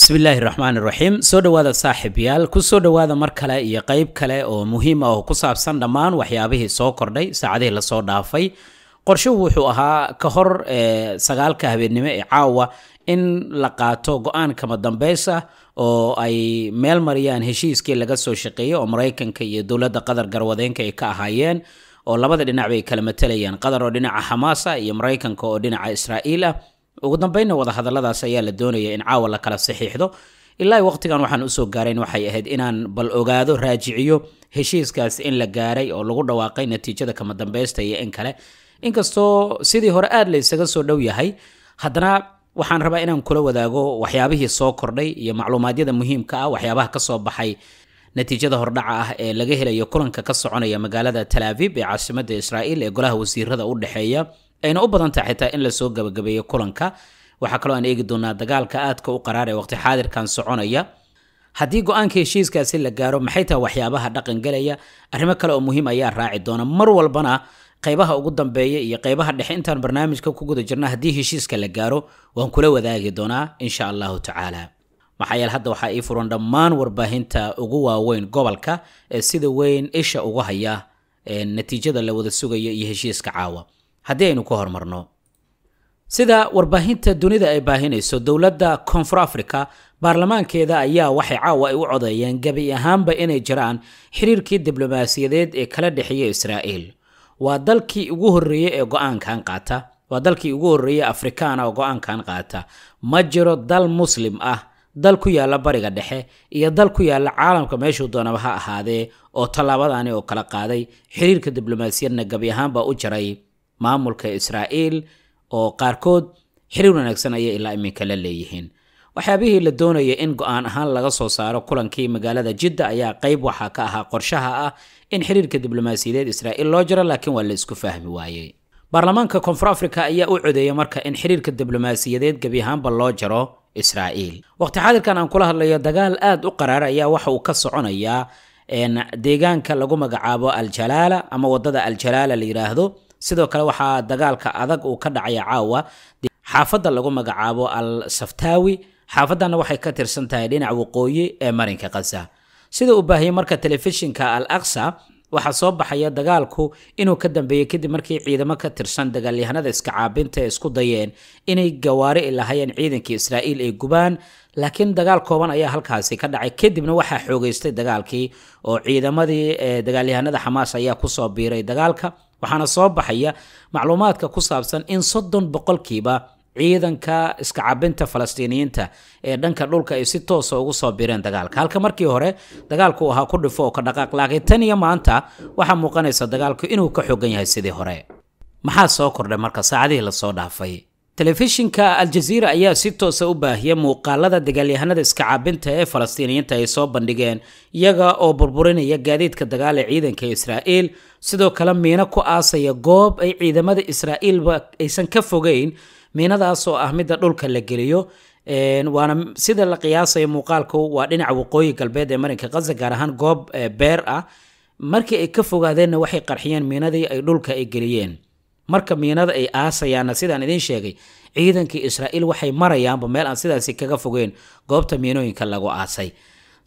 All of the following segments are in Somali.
bismillaahi raxmaan iraxiim soo dhowaada saaxiibyaal kusoo dhowaada mar kale iyo qayb kale oo muhiim ah oo ku saabsan dhammaan waxyaabihii soo kordhay saacadihii lasoo dhaafay qorshuhu wuxuu ahaa ka hor eh, sagaalka habeennimo ee caawa in la qaato go-aan kama dambeys oo ay meel mariyaan heshiiskii laga soo shaqeeyey oo maraykanka iyo dowladda qatar garwadeenka ay ka ahaayeen oo labada dhinac bay kala matalayaan qatar oo dhinaca xamaas iyo maraykanka oo dhinaca israa'iil ah ugu dambeynna wadahadalladaas ayaa la doonaya in caawa la kala saxiixdo ilaa waqtigan waxaan usoo gaarayn waxay ahayd inaan bal ogaado raajiciyo heshiiskaas in la gaaray oo lagu dhawaaqay natiijada kama dambaysta iyo in kale inkastoo sidii hore aad la soo dhow yahay haddana waxaan rabaa inaan kula wadaago waxyaabihii soo kordhay iyo macluumaadyada muhiimka ah waxyaabaha kasoo baxay natiijada hordhaca ah ee laga helayo kulanka ka soconaya magaalada talaabib ee caasimada israa'iil ee golaha wasiirada u dhexeeya ayna u badan tahay xitaa in lasoo gabagabeeyo kulanka waxaa kaloo aan eegi doonaa dagaalka aadka u qaraar ee waqti xaadirkan soconaya haddii go-aanka heshiiskaasi la gaaro maxay tahay waxyaabaha dhaqangelaya arrimo kale oo muhiim ayaa raaci doona mar walbana qaybaha ugu dambeeya iyo qaybaha dhexe intaan barnaamijka ku guda jirna haddii heshiiska la gaaro waan kula wadaagi doonaa insha allahu tacaala maxaa yeele hadda waxaa ii furan dhammaan warbaahinta ugu waaweyn gobolka ee sida weyn isha ugu haya natiijada la wada sugaya iyo heshiiska caawa haddaynu ka horumarno sida warbaahinta dunida ay baahinayso dowladda koonfur africa baarlamaankeeda ayaa waxay caawa ay u codeeyeen gebi ahaanba inay jiraan xiriirkii diblomaasiyadeed ee kala dhexeeya israa'iil waa dalkii ugu horreeye ee go qaata waa dalkii ugu horreeye afrikaana oo go qaata ma jiro dal muslim ah dal ku yaalla bariga dhexe iyo dal ku yaalla caalamka meeshuu doonaba ha ahaadee oo tallaabadaani oo kala qaaday xiriirka diblomaasiyadna gebi ahaanba u jiray maamulka israa'iil oo qaarkood xiriir wanaagsan ayay ilaa iminka la leeyihiin waxyaabihii la doonaya in go ahaan laga soo saaro kulankii magaalada jidda ayaa qayb waxaa ka ahaa qorshaha ah in xiriirka diblomaasiyadeed israa'iil loo jiro laakiin waa la isku fahmi waayey baarlamaanka koonfur afrika ayaa u codeeyay marka in xiriirka diblomaasiyadeed gebi ahaanba loo jaro israa'iil waqti xaadirkan aan kula hadlayo dagaal aad u qaraara ayaa waxa uu ka soconayaa deegaanka lagu magacaabo aljalaala ama wadada aljalaala la yidhaahdo sidoo kale waxaa dagaalka adag uu ka dhacaya caawa xaafadda lagu magacaabo al saftaawi xaafadana waxay ka tirsan tahay dhinaca waqooyi ee marinka qasa sida uu baahiyey marka telefishinka al aksa waxaa soo baxaya dagaalku inuu ka dambeeyey kadib markii ciidamo ka tirsan dagaalyahanada iska caabinta ee isku dayeen inay gawaari ilahayeen ciidankii israa'iil ay gubaan laakiin dagaal kooban ayaa halkaasi ka dhacay kadibna waxaa xoogeystay dagaalkii oo ciidamadii dagaalyahanada xamaas ayaa kusoo biiray dagaalka waxaana soo baxaya macluumaadka ku saabsan in soddon boqolkiiba ciidanka iska cabinta falastiiniyiinta ee dhanka dhulka ay si toosa ah ugu soo bireen dagaalka halka markii hore dagaalku ahaa ku dhifo oo ka dhaqaaq laakiin tan iyo maanta waxaa muuqanaysa dagaalku inuu ka xogan yahay sidii hore maxaa soo kordhay marka saacadihii lasoo dhaafay telefishinka aljaziira ayaa si toosa ah u baahiya muuqaalada dagaalyahanada iska caabinta ee falastiiniyiinta ay soo bandhigeen iyaga oo burburinaya gaadiidka dagaal ee ciidanka israa'iil sidoo kale miino ku aasaya goob ay ciidamada israa'iilba aysan ka fogeyn miinadaas oo ah midda dhulka la geliyo waana sida la qiyaasayo muuqaalku waa dhinaca waqooyi galbeed ee marinka khaza gaar ahaan goob eh, beer ah markii ay ka fogaadeenna waxay qarxiyeen miinadii ay dhulka ay geliyeen marka miinada ay aasayaanna sidaan idiin sheegay ciidankii israa'iil waxay marayaanba meel aan sidaasi kaga fogeyn goobta miinooyinka lagu aasay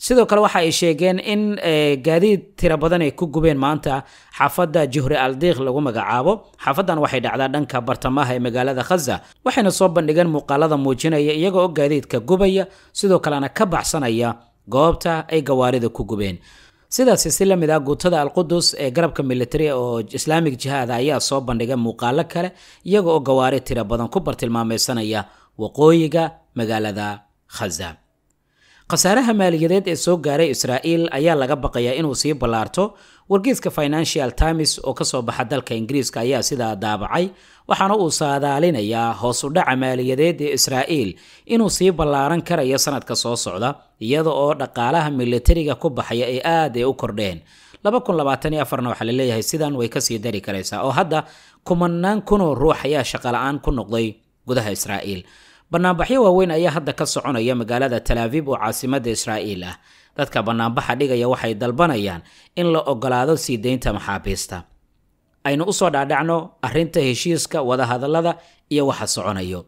sidoo kale waxa ay sheegeen in eh, gaadiid tiro badan ay ku gubeen maanta xaafadda juhri aldiikh lagu magacaabo xaafaddan waxay dhacdaa dhanka bartamaha ee magaalada khaza waxayna soo bandhigeen muuqaalada muujinaya iyaga oo gaadiidka gubaya sidoo kalena ka baxsanaya goobta ay gawaarida ku gubeen sidaasi si la mid ah guutada alqudus ee garabka militari oo islaamig jihaad ayaa soo bandhigay muuqaalo kale iyaga oo gawaari tiro badan ku bartilmaameysanaya waqooyiga magaalada khaza khasaaraha maaliyadeed ee soo gaaray israa'iil ayaa laga baqayaa inuu sii ballaarto wargeyska financial times oo ka soo baxa dalka ingiriiska ayaa sidaa daabacay waxaana uu saadaalinayaa hoos u dhaca maaliyadeed ee israa'iil inuu sii ballaaran karayo sanadka soo socda iyada oo dhaqaalaha militariga ku baxaya ay aad ay u kordheen waxaa laleeyahay sidan way kasii dari karaysaa oo hadda kumanaan kunoo ruux ayaa shaqo aan ku noqday gudaha israa'iil bannaanbaxyo waaweyn ayaa hadda ka soconaya magaalada talaabiib oo caasimadda israa'iil ah dadka banaanbaxa dhigaya waxay dalbanayaan in la ogolaado sii daynta maxaabiista aynu usoo dhaadhacno arrinta heshiiska wadahadallada iyo waxa soconayo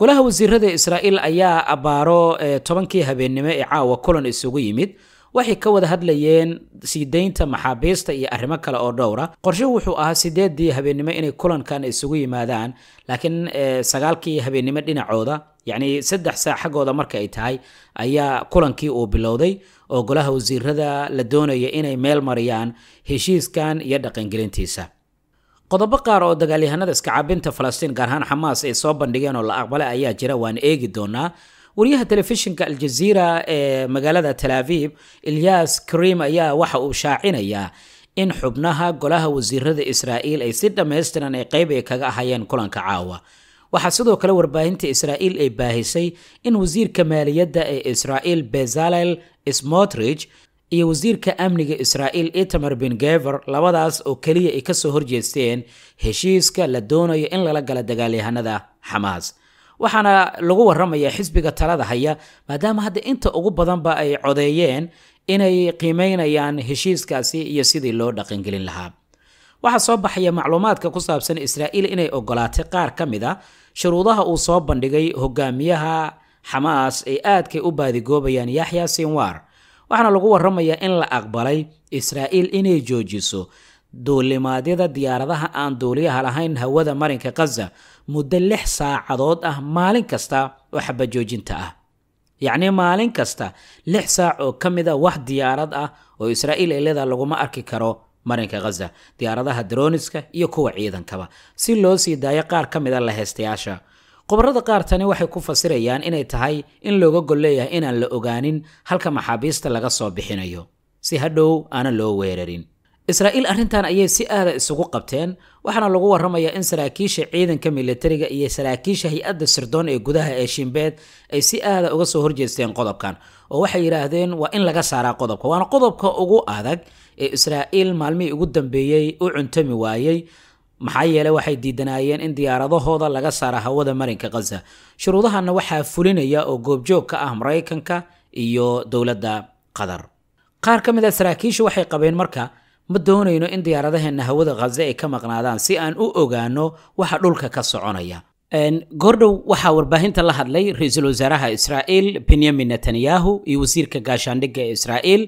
golaha wasiirada israa'iil ayaa abaaro eh, tobankii habeennimo ee caawa kulan isugu yimid waxay ka wada hadlayeen sii daynta maxaabiista iyo arrimo kale oo dhowra qorshuhu wuxuu ahaa sideedii habeennimo inay kulankan isugu yimaadaan laakiin eh, sagaalkii habeennimo dhinacooda yacni saddex saac xaggooda marka ay tahay ayaa kulankii uu bilowday oo golaha wasiirada la doonaya inay meel mariyaan heshiiskan iyo dhaqangelintiisa qodobo qaar oo dagaalyahanada iska falastiin gaar ahaan xamaas ay soo bandhigeen oo la aqbalay ayaa jira waan eegi doonaa wariyaha telefishinka aljaziira ee magaalada talaaviib ilyas krim ayaa waxa uu shaacinayaa in xubnaha golaha wasiirada israa'iil ay si dhammaystiran ay qayb ay kaga ahaayeen kulanka caawa waxaa sidoo kale warbaahinta israa'iil ay baahisay in wasiirka maaliyadda ee israa'iil bezalel smotrich iyo wasiirka amniga israa'iil itamar bin gever labadaas oo keliya ay ka soo horjeesteen heshiiska la doonayo in lala gala dagaalyahanada xamaas waxaana lagu waramayaa xisbiga talada haya maadaama hadda inta ugu badanba ay codeeyeen inay qiimeynayaan heshiiskaasi iyo sidii loo dhaqangelin lahaa waxaa soo baxaya macluumaadka ku saabsan israa'iil inay ogolaatay qaar ka mid a ah shuruudaha uu soo bandhigay hogaamiyaha xamaas ay aadkay u baadigoobayaan yaxya sinwar waxaana lagu waramayaa in la aqbalay israa'iil inay joojiso duulimaadyada diyaaradaha aan duuliyaha lahayn hawada marinka khaza muddo lix saacadood ah maalin kasta oo xabajoojinta ah yacnii maalin kasta lix saac oo ka mid a wax diyaarad ah oo israa'iil ay laguma arki karo marinka ghaza diyaaradaha droniska iyo kuwa ciidankaba si loo sii daayo qaar ka mid a lahaystayaasha qobarrada qaar tani waxay ku fasirayaan inay tahay in looga gol leeyahay inaan la ogaanin halka maxaabiista laga soo bixinayo si hadhow aana loo weerarin israa'iil arrintan ayay si aada isugu qabteen waxaana lagu warramayaa in saraakiisha ciidanka milatariga iyo saraakiisha hay-adda sirdoon ee gudaha ee shiimbeed ay si aada uga soo horjeesteen qodobkan oo waxay yidhaahdeen waa in laga saaraa qodobka waana qodobka ugu adag ee israa'iil maalmihii ugu dambeeyey u cuntami waayey maxaa yeele waxay diidanaayeen in diyaaradahooda laga saara hawada marinka khaza shuruudahana waxaa fulinaya oo goobjoog ka ah maraykanka iyo dowladda qatar qaar ka mid a ah saraakiishu waxay qabeen marka ma doonayno in diyaaradaheenna hawada khaze ay ka maqnaadaan si aan u ogaano waxa dhulka ka soconaya goordhow waxaa warbaahinta la hadlay ra-iisul wasaaraha israa'iil benyamin netanyahu iyo wasiirka gaashaandhigga ee israa'iil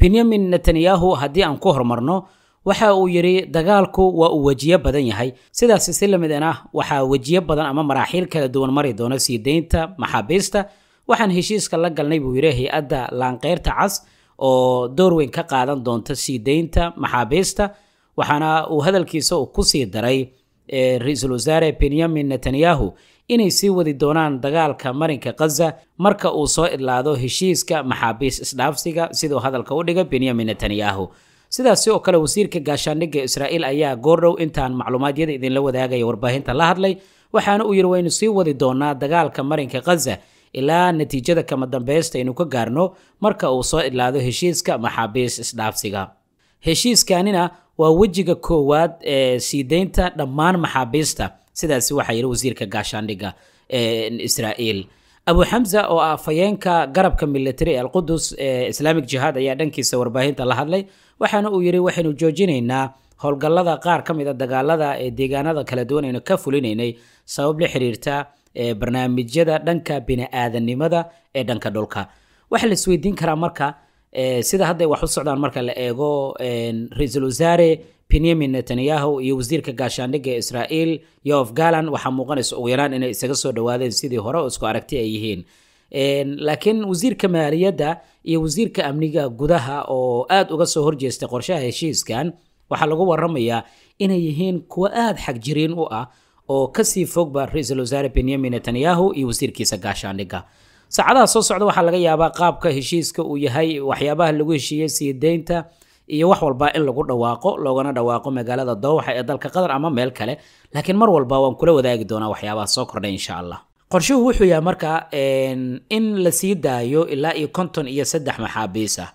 benyamin netanyahu haddii aan ku hormarno waxa uu yidhi dagaalku waa uu wejiyo badan yahay sidaasi si lamid an ah waxaa wejiyo badan ama maraaxiil kala duwan mari doona sii daynta maxaabiista waxaan heshiiska la galnay buu yidhi hay-adda laanqeyrta cas oo door weyn ka qaadan doonta sii daynta maxaabiista waxaana uu hadalkiisa uu kusii daray ra-iisul wasaare benyamin netanyahu inay sii wadi doonaan dagaalka marinka khaza marka uu soo idlaado heshiiska maxaabiis isdhaafsiga siduu hadalka u dhiga benyamin netanyahu sidaasi oo kale wasiirka gaashaandhigga israa'iil ayaa goor dhow intaan macluumaadyada idinla wadaagaya warbaahinta la hadlay waxaana uu yidhi waynu sii wadi doonaa dagaalka marinka khaza ilaa natiijada kama dambeysta aynu ka gaarno marka uu soo idlaado heshiiska maxaabiis isdhaafsiga heshiiskanina waa wejiga koowaad ee sii deynta dhammaan maxaabiista sidaasi waxaa yidhi wasiirka gaashaandhigga ee israa'iil abu xamza oo ah afhayeenka garabka military ee alqudus ee islaamic jihaad ayaa dhankiisa warbaahinta la hadlay waxaana uu yidhi waxaynu joojinaynaa howlgallada qaar ka mid a ah dagaalada ee deegaanada kala duwan aynu ka fulinaynay sabab la xiriirta ee barnaamijyada dhanka bini-aadanimada ee dhanka dhulka waxaa la karaa marka sida hadda wax u socdaan marka la eego ra-iisul wasaare benyamin netanyahu iyo wasiirka gaashaandhigga israa'iil yof galan waxaa muuqanaysa ugu yaraan inay isaga soo dhawaadeen sidii hore oo isku aragti ay yihiin laakiin wasiirka maaliyadda iyo wasiirka amniga gudaha oo aada uga soo horjeestay qorshaha heshiiskan waxaa lagu waramayaa inay yihiin kuwo aada xagjiriin u ah oo kasii fog baa ra-iisul wasaare benyamin netanyahu iyo wasiirkiisa gaashaandhigga saacadaha soo socda waxaa laga yaabaa qaabka heshiiska uu yahay waxyaabaha lagu heshiiyey siidaynta iyo wax walba in lagu dhawaaqo loogana dhawaaqo magaalada doowaxa ee dalka qatar ama meel kale laakiin mar walba waan kula wadaagi doonaa waxyaabaha soo kordhay insha allah qorshuhu wuxuu yahay markaa in la sii daayo ilaa iyo konton iyo saddex maxaabiis ah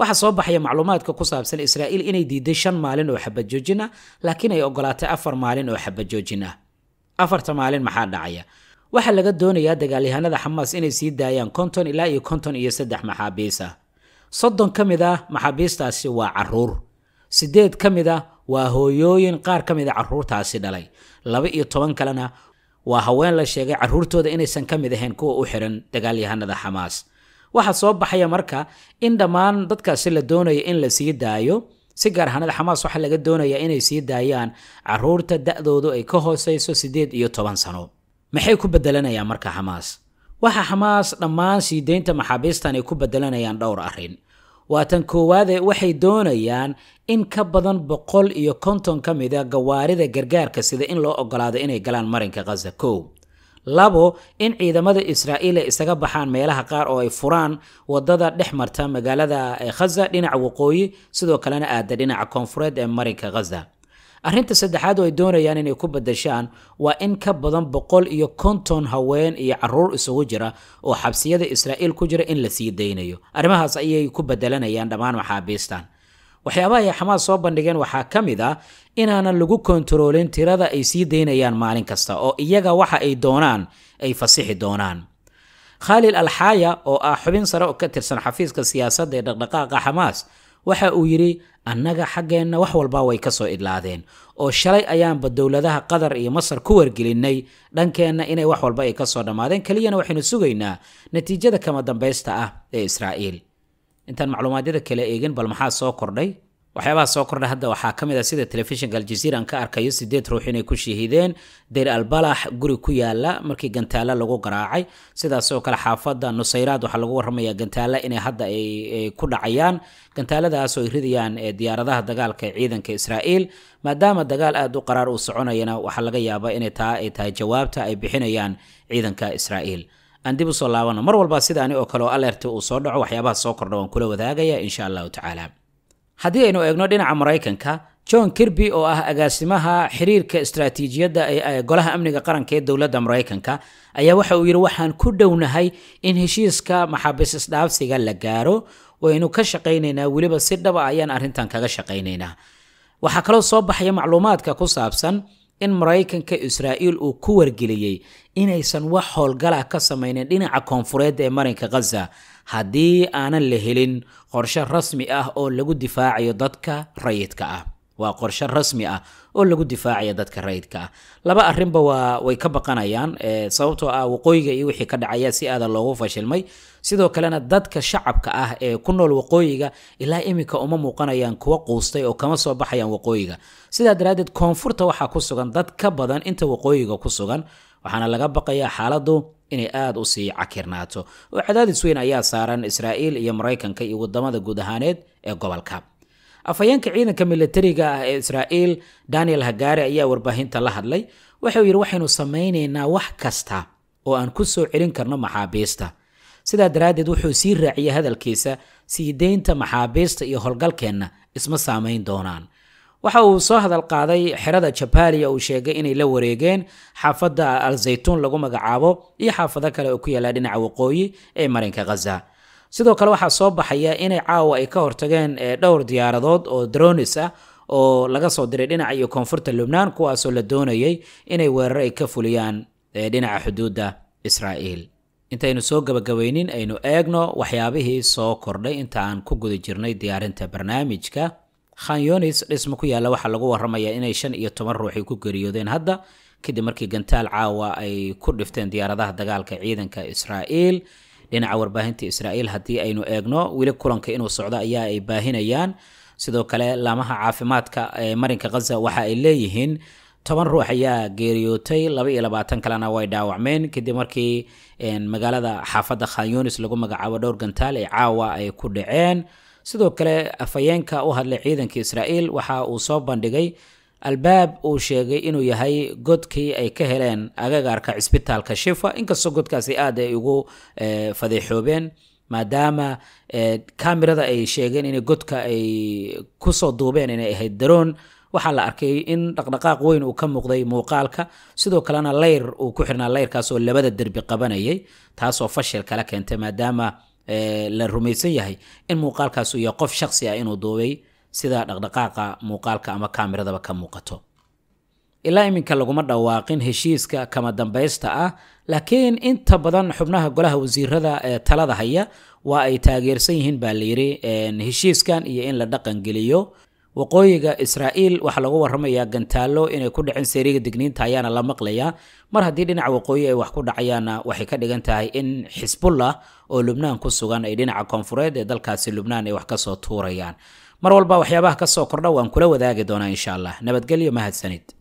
waxaa soo baxaya macluumaadka ku saabsan israa'iil inay diiday shan maalin oo xabajoojin ah laakiin ay ogolaatay afar maalin oo xabajoojin ah afarta maalin maxaa dhacaya waxaa laga doonayaa dagaalyahanada xamaas inay sii daayaan konton ilaa iyo konton iyo saddex maxaabiis ah soddon ka mid ah maxaabiistaasi waa caruur siddeed ka mid ah waa hooyooyin qaar ka mid a ah carruurtaasi dhalay laba iyo toban kalena waa haween la sheegay carruurtooda inaysan ka mid ahayn kuwa u xihan dagaalyahanada xamaas waxaa soo baxaya marka in dhammaan dadkaasi la doonaya in la sii daayo si gaar ahaanada xamaas waxaa laga doonayaa inay sii daayaan caruurta da'doodu ay ka hoosayso siddeed iyo toban sano maxay ku beddelanayaan marka xamaas waxaa xamaas dhammaan sii deynta maxaabiistan ay ku beddelanayaan dhowr arrin waatan koowaade waxay doonayaan in ka badan boqol iyo konton ka mid a ah gawaarida gargaarka sida in loo ogolaado inay galaan marinka khaza kow labo in ciidamada israa'iil ay isaga baxaan meelaha qaar oo ay furaan wadada dhex marta magaalada khaza eh, dhinaca waqooyi sidoo kalena aada dhinaca koonfureed ee marinka khaza arrinta saddexaad oo ay doonayaan inay ku badashaan waa in ka badan boqol iyo konton haween iyo caruur isugu jira oo xabsiyada israa'iil ku jira in la sii daynayo arrimahaas ayay ku bedelanayaan dhammaan maxaabiistan waxyaabaha ay xamaas soo bandhigeen waxaa ka mid ah inaanan lagu kontaroolin tirada ay sii daynayaan maalin kasta oo iyaga waxa ay doonaan ay fasixi doonaan khaalil alxaaya oo ah xubin sare oo ka tirsan xafiiska siyaasadda ee dhaqdhaqaaqa xamaas waxa uu yidhi annaga xaggeenna wax walba way ka soo idlaadeen oo shalay ayaanba dowladaha qatar iyo masar ku wargelinay dhankeenna inay wax walba ay ka soo dhammaadeen keliyana waxaynu sugaynaa natiijada kama dambaysta ah ee israa'iil intaan macluumaadyada kale eegin bal maxaa soo kordhay waxyaabaha soo kordha hadda waxaa ka mid ah sida telefishinka aljaziira aan ka arkayo sideed ruux inay ku shahiideen dayr albalax guri ku yaala markii gantaalo lagu garaacay sidaasoo kale xaafadda nusayraad waxaa lagu waramayaa gantaalo inay hadda ay ku dhacayaan gantaaladaasoo ay ridayaan diyaaradaha dagaalka ee ciidanka israa'iil maadaama dagaal aada u qaraar uu soconayana waxaa laga yaabaa inay taa ay tahay jawaabta ay bixinayaan ciidanka israa'iil aan dib usoo laabano mar walba sida ani oo kale oo alerti uu soo dhaco waxyaabaha soo kordha waan kula wadaagaya insha allahu tacaala haddii aynu eegno dhinaca maraykanka john kirby oo ah agaasimaha xiriirka istaraatiijiyadda ee golaha amniga qaranka ee dowladda maraykanka ayaa waxa uu yidhi waxaan ku dhownahay in heshiiska maxaabiis isdhaafsiga la gaaro waynu ka shaqaynaynaa weliba si dhaba ah ayaan arrintan kaga shaqaynaynaa waxaa kaloo soo baxaya macluumaadka ku saabsan in maraykanka israa'iil uu ku wargeliyey inaysan wax howlgala ka samaynin dhinaca koonfureed ee marinka khaza haddii aanan la helin qorshe rasmi ah oo lagu difaacayo dadka rayidka ah waa qorshe rasmi ah oo lagu difaacaya dadka rayidka ah laba arrinba waa way ka baqanayaan sababtoo ah waqooyiga iyo wixii ka dhacaya si aada loogu fashilmay sidoo kalena dadka shacabka ah ee ku nool waqooyiga ilaa iminka uma muuqanayaan kuwa quustay oo kama soo baxayaan waqooyiga sidaa daraaddeed koonfurta waxaa ku sugan dad ka badan inta waqooyiga ku sugan waxaana laga baqayaa xaaladu inay aada u sii cakirnaato oo cadaadis weyn ayaa saaran israa'iil iyo maraykanka iyo waddamada guud ahaaneed ee gobolka afhayeenka ciidanka milatariga ah ee israa'iil daniel hagaari ayaa warbaahinta la hadlay waxauu yidhi waxaynu samaynaynaa wax kasta oo aan ku soo celin karno maxaabiista sidaa daraaddeed wuxuu sii raaciyay hadalkiisa sii deynta maxaabiista iyo howlgalkeenna isma saamayn doonaan waxa uu soo hadal qaaday xerada jabaaliya uu sheegay inay la wareegeen xaafadda al zaytuun lagu magacaabo iyo xaafado kale oo ku yaalla dhinaca waqooyi ee marinka khaza sidoo kale waxaa soo baxaya inay caawa ay ka hortageen eh, dhowr diyaaradood oo dronis ah oo laga soo diray dhinaca iyo koonfurta lubnaan kuwaasoo la doonayay inay weerar ay ka fuliyaan eh, dhinaca xuduudda israa'iil intaynu soo gabagabaynin aynu eegno waxyaabihii soo kordhay inta ku guda jirnay diyaarinta barnaamijka khanyunis dhisma ku yaalla waxaa lagu warramayaa inay shan iyo toban ruuxi ku geeriyoodeen hadda kadib markii gantaal caawa ay ku dhifteen diyaaradaha dagaalka ciidanka israa'iil dhinaca warbaahinta israa'iil haddii aynu eegno weli kulanka inuu socdo ayaa ay baahinayaan sidoo kale laamaha caafimaadka ee marinka khaza waxa ay leeyihiin toban ruux ayaa geeriyootay laba iyo labaatan kalena way dhaawacmeen kadib markii magaalada xaafadda khanyunis lagu magacaabo dhowr gantaal ee caawa ay ku dhaceen sidoo kale afhayeenka u hadlay ciidanka israa'iil waxa uu soo bandhigay albaab uu sheegay inuu yahay godkii ay ka heleen agagaarka cisbitaalka shifa inkastoo godkaasi aad ay ugu eh, fadeexoobeen maadaama eh, kamirada ay sheegeen in godka ay kusoo duubeen inay ahayd daroon waxaa la arkay in dhaqdhaqaaq weyn uu ka muuqday muuqaalka sidoo kalena leyr uu ku xirnaa leyrkaasoo labada derbi qabanayay taasoo fashil kala keentay maadaama eh, la rumaysan yahay in muuqaalkaas uu yahay qof shaksi ah inuu duubay sidaa dhaqdhaqaaqa muuqaalka ama kaamiradaba ka muuqato ilaa iminka laguma dhawaaqin heshiiska kama dambaysta ah laakiin inta badan xubnaha golaha wasiirada ee talada haya waa ay taageersan yihiin baa layidhi heshiiskan iyo in la dhaqangeliyo waqooyiga israa'iil waxaa lagu warramayaa gantaallo inay ku dhaceen seriiga digniinta ayaana la maqlayaa mar haddii dhinaca waqooyi ay wax ku dhacayaanna waxay ka dhigan tahay in xisbullah oo lubnaan ku sugan ay dhinaca koonfureed ee dalkaasi lubnaan ay wax ka soo tuurayaan مر والبا وحيابه كسو كردا وان كلا وداغي دونا ان شاء الله نبتقلي ما هاد سنيد